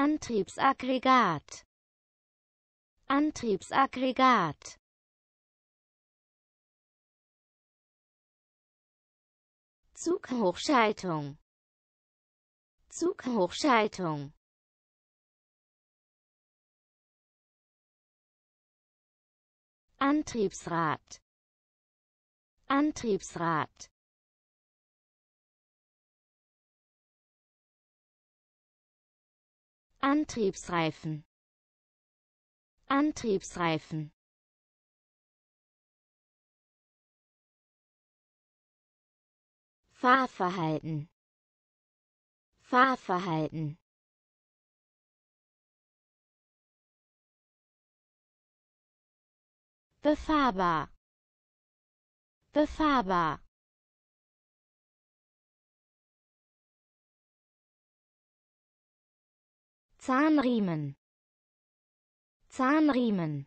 Antriebsaggregat Antriebsaggregat Zughochschaltung Zughochschaltung Antriebsrad Antriebsrad Antriebsreifen Antriebsreifen Fahrverhalten Fahrverhalten befahrbar befahrbar Zahnriemen Zahnriemen